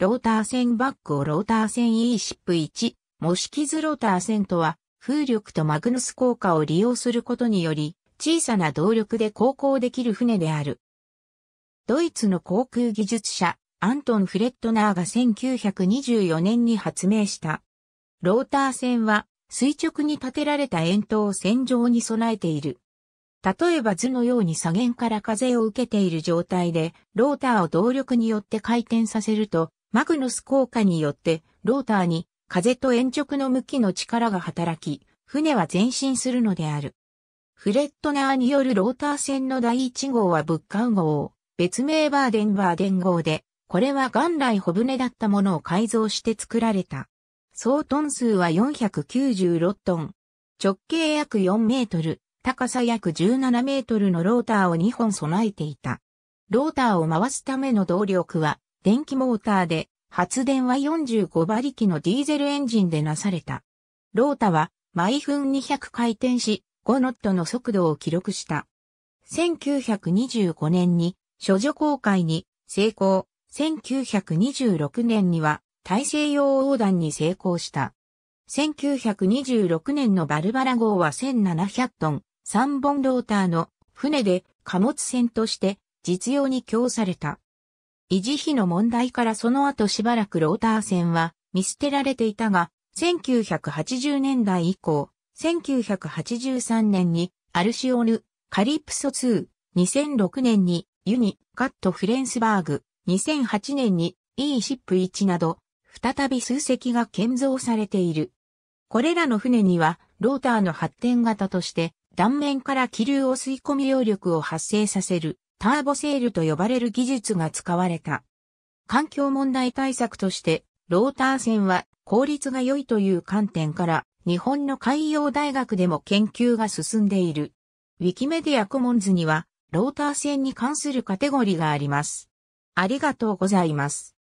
ローター線バックをローター線 E シップ1、模式図ローター線とは、風力とマグヌス効果を利用することにより、小さな動力で航行できる船である。ドイツの航空技術者、アントン・フレットナーが1924年に発明した。ローター線は垂直に立てられた円筒を線上に備えている。例えば図のように左舷から風を受けている状態で、ローターを動力によって回転させると、マグヌス効果によって、ローターに風と鉛直の向きの力が働き、船は前進するのである。フレットナーによるローター船の第1号はブッカウ号、別名バーデンバーデン号で、これは元来小舟だったものを改造して作られた。総トン数は496トン。直径約4メートル、高さ約17メートルのローターを2本備えていた。ローターを回すための動力は電気モーターで、発電は45馬力のディーゼルエンジンでなされた。ロータは毎分200回転し、5ノットの速度を記録した。1925年に、処女公開に成功。1926年には、大西洋横断に成功した。1926年のバルバラ号は1700トン、3本ローターの船で貨物船として実用に供された。維持費の問題からその後しばらくローター線は見捨てられていたが、1980年代以降、1983年にアルシオヌ、カリプソ2、2006年にユニ、カットフレンスバーグ、2008年に e シップ1など、再び数隻が建造されている。これらの船には、ローターの発展型として、断面から気流を吸い込み揚力を発生させる、ターボセールと呼ばれる技術が使われた。環境問題対策として、ローター船は効率が良いという観点から、日本の海洋大学でも研究が進んでいる。ウィキメディアコモンズには、ローター船に関するカテゴリーがあります。ありがとうございます。